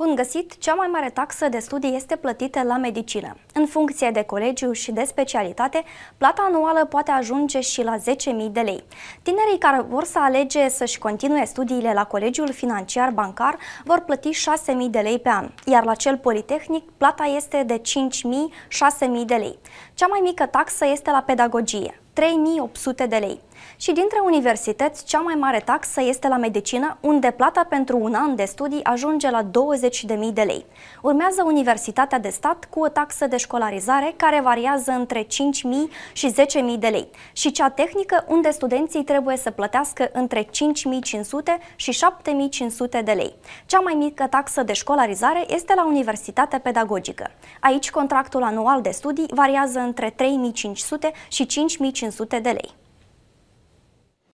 Bun găsit! Cea mai mare taxă de studii este plătită la medicină. În funcție de colegiu și de specialitate, plata anuală poate ajunge și la 10.000 de lei. Tinerii care vor să alege să-și continue studiile la colegiul financiar bancar vor plăti 6.000 de lei pe an, iar la cel politehnic plata este de 5.000-6.000 de lei. Cea mai mică taxă este la pedagogie, 3800 de lei. Și dintre universități, cea mai mare taxă este la medicină, unde plata pentru un an de studii ajunge la 20.000 de lei. Urmează Universitatea de Stat cu o taxă de școlarizare care variază între 5.000 și 10.000 de lei și cea tehnică, unde studenții trebuie să plătească între 5.500 și 7.500 de lei. Cea mai mică taxă de școlarizare este la Universitatea Pedagogică. Aici contractul anual de studii variază între 3.500 și 5.500 1500 de lei.